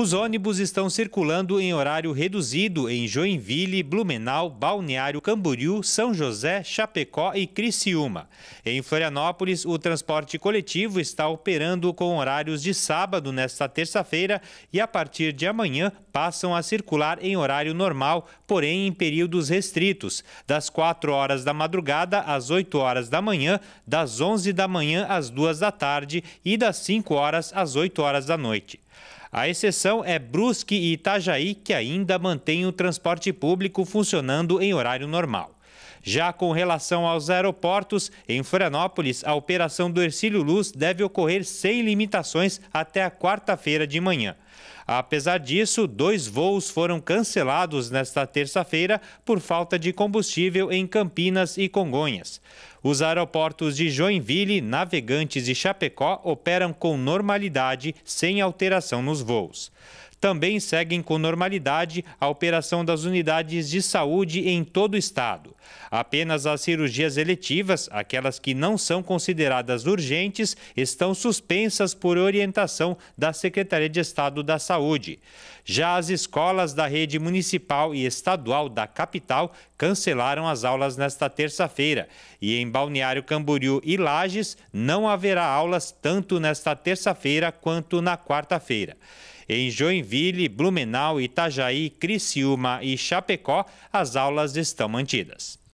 Os ônibus estão circulando em horário reduzido em Joinville, Blumenau, Balneário Camboriú, São José, Chapecó e Criciúma. Em Florianópolis, o transporte coletivo está operando com horários de sábado nesta terça-feira e a partir de amanhã passam a circular em horário normal, porém em períodos restritos, das 4 horas da madrugada às 8 horas da manhã, das 11 da manhã às 2 da tarde e das 5 horas às 8 horas da noite. A exceção é Brusque e Itajaí, que ainda mantêm o transporte público funcionando em horário normal. Já com relação aos aeroportos, em Florianópolis, a operação do Ercílio Luz deve ocorrer sem limitações até a quarta-feira de manhã. Apesar disso, dois voos foram cancelados nesta terça-feira por falta de combustível em Campinas e Congonhas. Os aeroportos de Joinville, Navegantes e Chapecó operam com normalidade, sem alteração nos voos. Também seguem com normalidade a operação das unidades de saúde em todo o estado. Apenas as cirurgias eletivas, aquelas que não são consideradas urgentes, estão suspensas por orientação da Secretaria de Estado da Saúde saúde. Já as escolas da rede municipal e estadual da capital cancelaram as aulas nesta terça-feira. E em Balneário Camboriú e Lages não haverá aulas tanto nesta terça-feira quanto na quarta-feira. Em Joinville, Blumenau, Itajaí, Criciúma e Chapecó, as aulas estão mantidas.